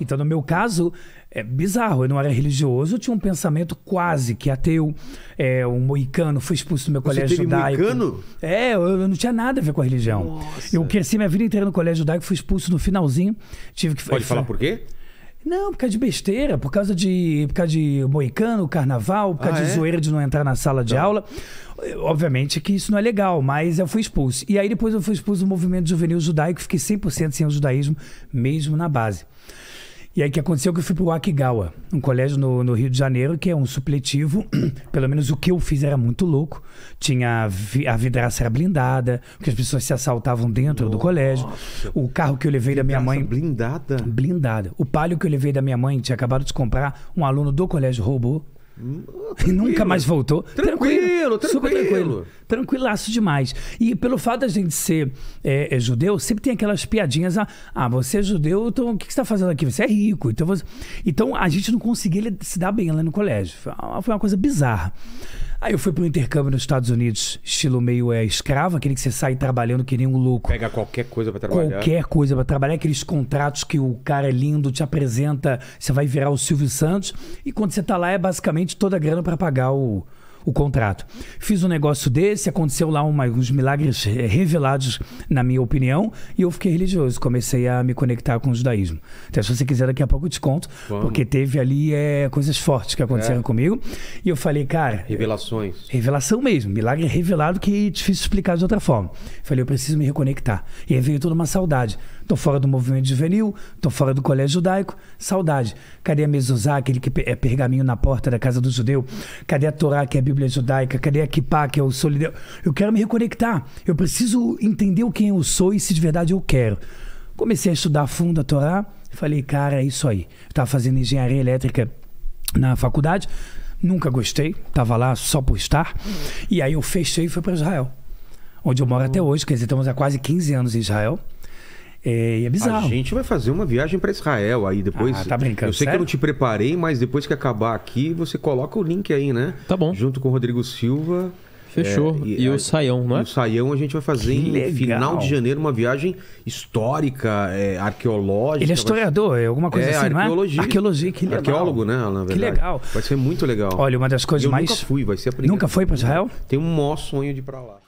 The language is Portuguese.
Então, no meu caso, é bizarro. Eu não era religioso, eu tinha um pensamento quase que ateu. É, um moicano, fui expulso do meu Você colégio teve judaico. moicano? É, eu, eu, não tinha nada a ver com a religião. Nossa. Eu cresci minha vida inteira no colégio judaico, fui expulso no finalzinho. Tive que... Pode falar por quê? Não, por causa de besteira, por causa de, por causa de moicano, carnaval, por causa ah, de é? zoeira de não entrar na sala de não. Tá. aula. Obviamente que isso não é legal, mas eu fui expulso. E aí depois eu fui expulso do movimento juvenil judaico, fiquei 100% sem o judaísmo, mesmo na base. E aí que aconteceu é que eu fui pro Akigawa, um colégio no, no, Rio de Janeiro, que é um supletivo. Pelo menos o que eu fiz era muito louco. Tinha vi, a vidraça era blindada, porque as pessoas se assaltavam dentro Nossa. do colégio. O carro que eu levei vidraça da minha mãe. Blindada? Blindada. O palio que eu levei da minha mãe, tinha acabado de comprar, um aluno do colégio roubou. E nunca mais voltou. Tranquilo, tranquilo. Super tranquilo. Tranquilaço demais. E pelo fato da gente ser é, é, judeu, sempre tem aquelas piadinhas. Ah, ah você é judeu, então o que, que você está fazendo aqui? Você é rico. Então, você... então a gente não conseguia se dar bem lá no colégio. Foi uma coisa bizarra. Aí eu fui para um intercâmbio nos Estados Unidos, estilo meio é, escravo, aquele que você sai trabalhando que nem um louco. Pega qualquer coisa para trabalhar. Qualquer coisa para trabalhar, aqueles contratos que o cara é lindo, te apresenta, você vai virar o Silvio Santos. E quando você tá lá, é basicamente toda a grana para pagar o, o contrato. Fiz um negócio desse, aconteceu lá uma, uns milagres eh, revelados, na minha opinião, e eu fiquei religioso, comecei a me conectar com o judaísmo. Então, se você quiser, daqui a pouco eu te conto, Vamos. porque teve ali é, coisas fortes que aconteceram é. comigo. E eu falei, cara. Revelações. Revelação mesmo, milagre revelado que é difícil explicar de outra forma. Falei, eu preciso me reconectar. E aí veio toda uma saudade. Tô fora do movimento juvenil, tô fora do colégio judaico, saudade. Cadê a mezuzá, aquele que é pergaminho na porta da casa do judeu? Cadê a Torá, que é Bíblia judaica? Cadê a Kippah, que é o Eu quero me reconectar. Eu preciso entender o quem eu sou e se de verdade eu quero. Comecei a estudar a fundo a Torá. Falei, cara, é isso aí. Eu tava fazendo engenharia elétrica na faculdade. Nunca gostei. Tava lá só por estar. E aí eu fechei e fui para Israel. Onde eu moro uhum. até hoje. Quer dizer, estamos há quase 15 anos em Israel. É, é bizarro. A gente vai fazer uma viagem para Israel aí depois. Ah, tá brincando. Eu sei sério? que eu não te preparei, mas depois que acabar aqui, você coloca o link aí, né? Tá bom. Junto com o Rodrigo Silva. Fechou. É, e, e o Saião, né? O Saião a gente vai fazer que em legal. final de janeiro uma viagem histórica, é, arqueológica. Ele é historiador, é alguma coisa é, assim, não É? Arqueologia, que legal. Arqueólogo, né, Alan, Que legal. Vai ser muito legal. Olha, uma das coisas Eu mais... nunca fui, vai ser a primeira. Nunca foi para Israel? Tem um maior sonho de ir para lá.